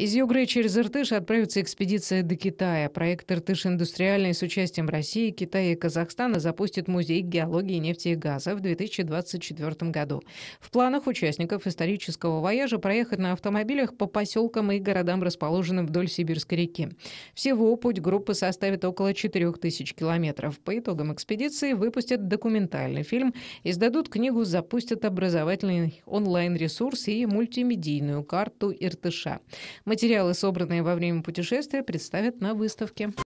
Из Югры через Иртыш отправится экспедиция до Китая. Проект «Иртыш индустриальный» с участием России, Китая и Казахстана запустит Музей геологии нефти и газа в 2024 году. В планах участников исторического вояжа проехать на автомобилях по поселкам и городам, расположенным вдоль Сибирской реки. Всего путь группы составит около 4000 километров. По итогам экспедиции выпустят документальный фильм, издадут книгу, запустят образовательный онлайн-ресурс и мультимедийную карту Иртыша. Материалы, собранные во время путешествия, представят на выставке.